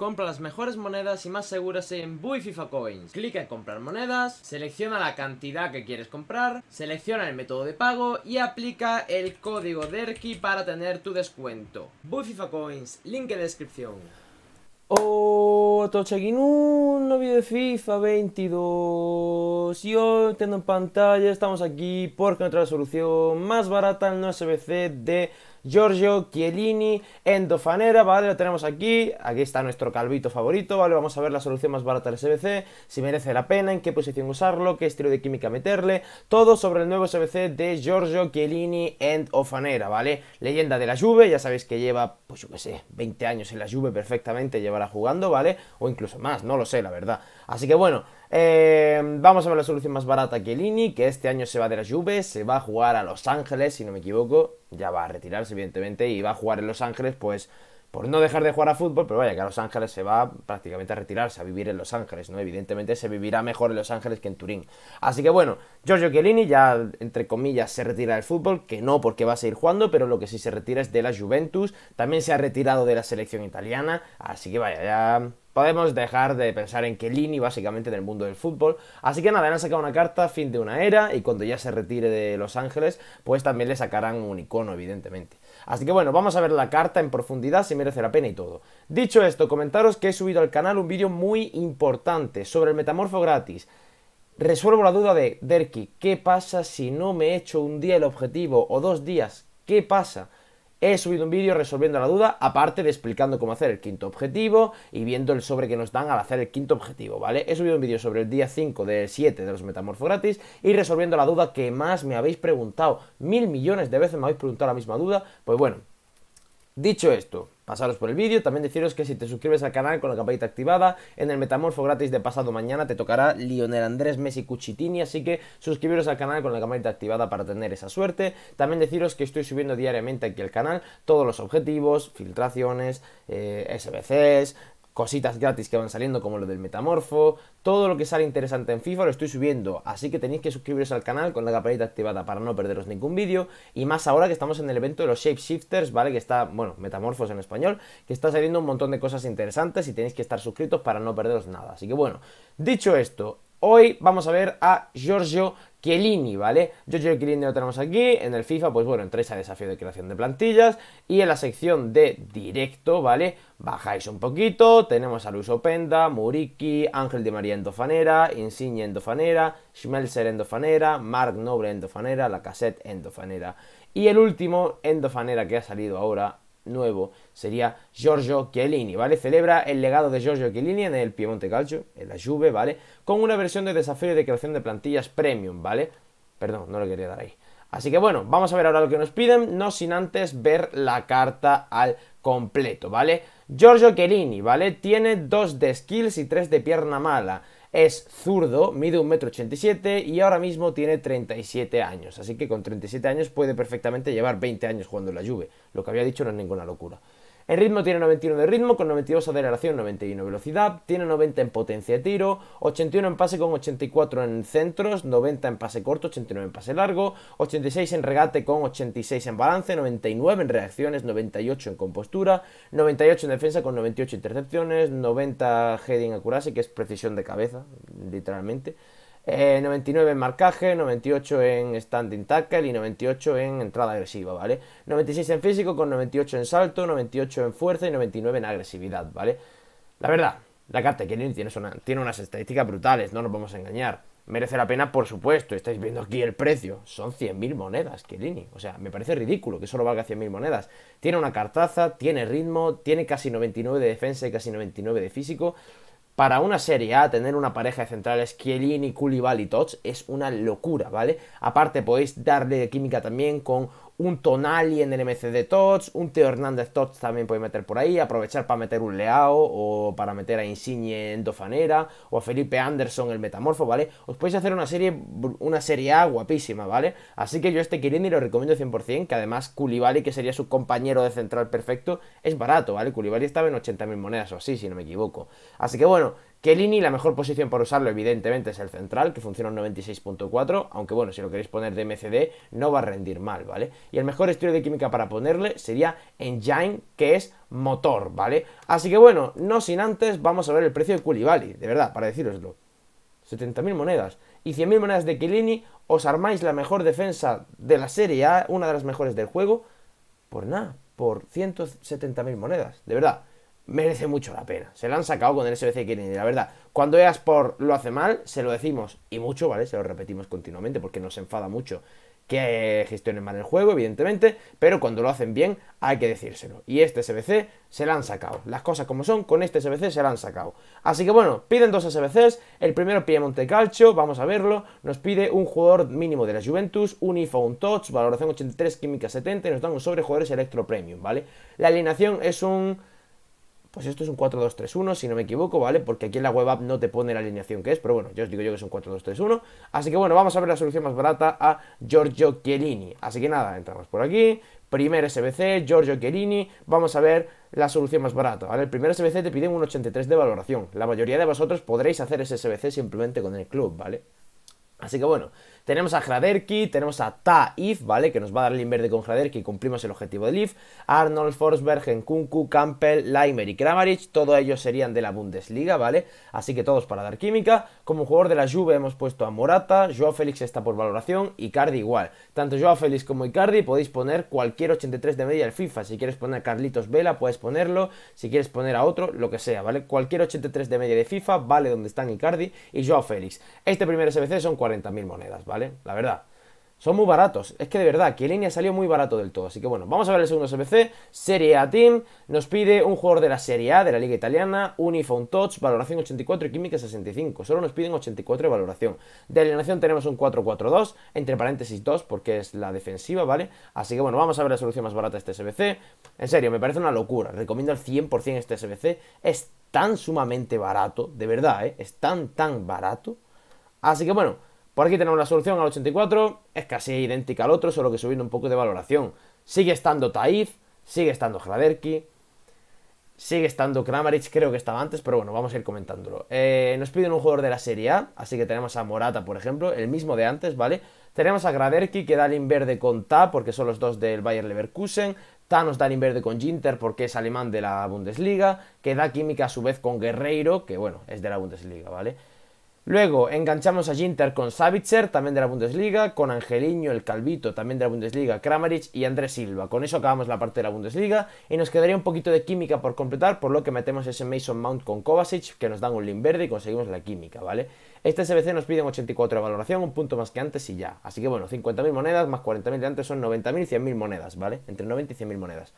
Compra las mejores monedas y más seguras en Buy FIFA Coins. Clica en comprar monedas, selecciona la cantidad que quieres comprar, selecciona el método de pago y aplica el código DERKI para tener tu descuento. Buy Coins, link en descripción. Oh, todos un nuevo de FIFA 22 y hoy en pantalla estamos aquí porque nuestra la solución más barata en el SBC de Giorgio Chiellini, Endo Fanera, ¿vale? Lo tenemos aquí, aquí está nuestro calvito favorito, ¿vale? Vamos a ver la solución más barata del SBC, si merece la pena, en qué posición usarlo, qué estilo de química meterle, todo sobre el nuevo SBC de Giorgio Chiellini, Endo Fanera, ¿vale? Leyenda de la Juve, ya sabéis que lleva, pues yo qué sé, 20 años en la Juve perfectamente, llevará jugando, ¿vale? O incluso más, no lo sé, la verdad. Así que bueno... Em, vamos a ver la solución más barata que que este año se va de la Juve, se va a jugar a Los Ángeles, si no me equivoco, ya va a retirarse evidentemente y va a jugar en Los Ángeles, pues por no dejar de jugar a fútbol, pero vaya que a Los Ángeles se va prácticamente a retirarse, a vivir en Los Ángeles, ¿no? Evidentemente se vivirá mejor en Los Ángeles que en Turín. Así que bueno, Giorgio Chiellini ya, entre comillas, se retira del fútbol, que no porque va a seguir jugando, pero lo que sí se retira es de la Juventus, también se ha retirado de la selección italiana, así que vaya, ya Podemos dejar de pensar en Kellini, básicamente, en el mundo del fútbol. Así que nada, le han sacado una carta, fin de una era, y cuando ya se retire de Los Ángeles, pues también le sacarán un icono, evidentemente. Así que bueno, vamos a ver la carta en profundidad, si merece la pena y todo. Dicho esto, comentaros que he subido al canal un vídeo muy importante sobre el metamorfo gratis. Resuelvo la duda de Derki, ¿qué pasa si no me echo un día el objetivo o dos días? ¿Qué pasa? He subido un vídeo resolviendo la duda, aparte de explicando cómo hacer el quinto objetivo y viendo el sobre que nos dan al hacer el quinto objetivo, ¿vale? He subido un vídeo sobre el día 5 de 7 de los metamorfos gratis y resolviendo la duda que más me habéis preguntado. Mil millones de veces me habéis preguntado la misma duda. Pues bueno, Dicho esto, pasaros por el vídeo, también deciros que si te suscribes al canal con la campanita activada, en el Metamorfo gratis de pasado mañana te tocará Lionel Andrés Messi Cuchitini, así que suscribiros al canal con la campanita activada para tener esa suerte. También deciros que estoy subiendo diariamente aquí al canal todos los objetivos, filtraciones, eh, SBCs, cositas gratis que van saliendo como lo del metamorfo, todo lo que sale interesante en FIFA lo estoy subiendo, así que tenéis que suscribiros al canal con la campanita activada para no perderos ningún vídeo y más ahora que estamos en el evento de los Shapeshifters, ¿vale? Que está, bueno, metamorfos en español, que está saliendo un montón de cosas interesantes y tenéis que estar suscritos para no perderos nada. Así que bueno, dicho esto, hoy vamos a ver a Giorgio Chiellini, ¿vale? Giorgio Chiellini lo tenemos aquí, en el FIFA, pues bueno, entráis a desafío de creación de plantillas y en la sección de directo, ¿vale? Bajáis un poquito, tenemos a Luis Openda, Muriki, Ángel de María Endofanera, Insigne Endofanera, Schmelzer Endofanera, Mark Noble Endofanera, cassette Endofanera. Y el último Endofanera que ha salido ahora nuevo sería Giorgio Chiellini, ¿vale? Celebra el legado de Giorgio Chiellini en el Piemonte Calcio, en la Juve, ¿vale? Con una versión de desafío de creación de plantillas premium, ¿vale? Perdón, no lo quería dar ahí. Así que bueno, vamos a ver ahora lo que nos piden, no sin antes ver la carta al completo, ¿vale? Giorgio Chiellini, ¿vale? Tiene dos de skills y tres de pierna mala es zurdo, mide 1,87m y ahora mismo tiene 37 años. Así que con 37 años puede perfectamente llevar 20 años jugando en la Juve. Lo que había dicho no es ninguna locura. El ritmo tiene 91 de ritmo, con 92 aceleración, 91 velocidad, tiene 90 en potencia de tiro, 81 en pase con 84 en centros, 90 en pase corto, 89 en pase largo, 86 en regate con 86 en balance, 99 en reacciones, 98 en compostura, 98 en defensa con 98 intercepciones, 90 heading accuracy, que es precisión de cabeza, literalmente. 99 eh, en marcaje, 98 en standing tackle y 98 en entrada agresiva, ¿vale? 96 en físico con 98 en salto, 98 en fuerza y 99 en agresividad, ¿vale? La verdad, la carta de tiene, unas estadísticas brutales, no nos vamos a engañar. Merece la pena, por supuesto. Estáis viendo aquí el precio. Son 100.000 monedas, Kellini, O sea, me parece ridículo que solo valga 100.000 monedas. Tiene una cartaza, tiene ritmo, tiene casi 99 de defensa y casi 99 de físico para una Serie A tener una pareja de centrales, Chiellini, Koulibaly y Tots, es una locura, ¿vale? Aparte podéis darle química también con un Tonali en el MCD Tots, un Teo Hernández Tots también puede meter por ahí, aprovechar para meter un Leao o para meter a Insigne en Dofanera o a Felipe Anderson el Metamorfo, ¿vale? Os podéis hacer una serie una serie A guapísima, ¿vale? Así que yo este Kirini lo recomiendo 100%, que además Koulibaly, que sería su compañero de central perfecto, es barato, ¿vale? Koulibaly estaba en 80.000 monedas o así, si no me equivoco. Así que bueno, Kellini, la mejor posición para usarlo, evidentemente, es el central, que funciona en 96.4, aunque bueno, si lo queréis poner de MCD, no va a rendir mal, ¿vale? Y el mejor estilo de química para ponerle sería Engine, que es motor, ¿vale? Así que bueno, no sin antes, vamos a ver el precio de Culibali, de verdad, para deciroslo. 70.000 monedas y 100.000 monedas de Kellini, os armáis la mejor defensa de la Serie A, una de las mejores del juego, por pues nada, por 170.000 monedas, de verdad merece mucho la pena. Se la han sacado con el SBC quieren y la verdad, cuando por lo hace mal, se lo decimos y mucho, ¿vale? Se lo repetimos continuamente porque nos enfada mucho que gestionen mal el juego, evidentemente, pero cuando lo hacen bien hay que decírselo. Y este SBC se la han sacado. Las cosas como son, con este SBC se la han sacado. Así que bueno, piden dos SBCs. El primero Piemonte Calcio, vamos a verlo. Nos pide un jugador mínimo de la Juventus, un un Touch, valoración 83, química 70 y nos dan un sobre jugadores Electro Premium, ¿vale? La alineación es un... Pues esto es un 4-2-3-1, si no me equivoco, ¿vale? Porque aquí en la web app no te pone la alineación que es, pero bueno, yo os digo yo que es un 4 2 3 Así que bueno, vamos a ver la solución más barata a Giorgio Chiellini. Así que nada, entramos por aquí, primer SBC, Giorgio Chiellini, vamos a ver la solución más barata, ¿vale? El primer SBC te pide un 83 de valoración. La mayoría de vosotros podréis hacer ese SBC simplemente con el club, ¿vale? Así que bueno, tenemos a Hraderki, tenemos a Taif, ¿vale? Que nos va a dar el inverde con Hraderki y cumplimos el objetivo del IF. Arnold, Forsberg, Nkunku, Campbell, Laimer y Kramaric, todos ellos serían de la Bundesliga, ¿vale? Así que todos para dar química. Como jugador de la Juve hemos puesto a Morata, Joao Félix está por valoración, Icardi igual. Tanto Joao Félix como Icardi podéis poner cualquier 83 de media del FIFA. Si quieres poner a Carlitos Vela, puedes ponerlo. Si quieres poner a otro, lo que sea, ¿vale? Cualquier 83 de media de FIFA vale donde están Icardi y Joao Félix. Este primer SBC son 40.000 monedas, ¿vale? La verdad. Son muy baratos. Es que de verdad, línea salió muy barato del todo. Así que bueno, vamos a ver el segundo SBC. Serie A Team. Nos pide un jugador de la Serie A, de la Liga Italiana. Un Touch, valoración 84 y química 65. Solo nos piden 84 de valoración. De alineación tenemos un 4-4-2, entre paréntesis 2, porque es la defensiva, ¿vale? Así que bueno, vamos a ver la solución más barata de este SBC. En serio, me parece una locura. Recomiendo al 100% este SBC. Es tan sumamente barato, de verdad, ¿eh? Es tan, tan barato. Así que bueno... Por aquí tenemos una solución al 84, es casi idéntica al otro, solo que subiendo un poco de valoración. Sigue estando Taif, sigue estando Hraderki, sigue estando Kramaric, creo que estaba antes, pero bueno, vamos a ir comentándolo. Eh, nos piden un jugador de la Serie A, así que tenemos a Morata, por ejemplo, el mismo de antes, ¿vale? Tenemos a Graderki, que da el inverde con Ta, porque son los dos del Bayer Leverkusen. Ta nos da el inverde con Ginter, porque es alemán de la Bundesliga. Que da química a su vez con Guerreiro, que bueno, es de la Bundesliga, ¿vale? Luego enganchamos a Ginter con Savitzer, también de la Bundesliga, con Angeliño, el Calvito, también de la Bundesliga, Kramaric y Andrés Silva. Con eso acabamos la parte de la Bundesliga y nos quedaría un poquito de química por completar, por lo que metemos ese Mason Mount con Kovacic, que nos dan un link verde y conseguimos la química, ¿vale? Este SBC nos pide un 84 de valoración, un punto más que antes y ya. Así que bueno, 50.000 monedas más 40.000 de antes son 90.000 y 100.000 monedas, ¿vale? Entre 90 y 100.000 monedas.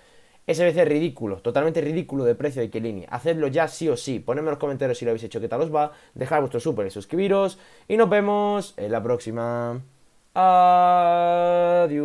SBC ridículo, totalmente ridículo de precio de línea. Hacedlo ya sí o sí. Ponedme en los comentarios si lo habéis hecho, qué tal os va. Dejad vuestro súper y suscribiros. Y nos vemos en la próxima. Adiós.